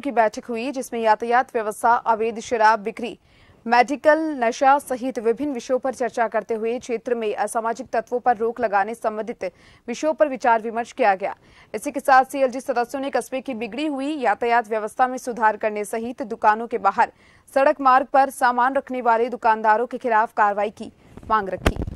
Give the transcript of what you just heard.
की बैठक हुई जिसमें यातायात व्यवस्था अवैध शराब बिक्री मेडिकल नशा सहित विभिन्न विषयों पर चर्चा करते हुए क्षेत्र में असामाजिक तत्वों पर रोक लगाने संबंधित विषयों पर विचार विमर्श किया गया इसी के साथ सीएलजी सदस्यों ने कस्बे की बिगड़ी हुई यातायात व्यवस्था में सुधार करने सहित दुकानों के बाहर सड़क मार्ग पर सामान रखने वाले दुकानदारों के खिलाफ कार्रवाई की मांग रखी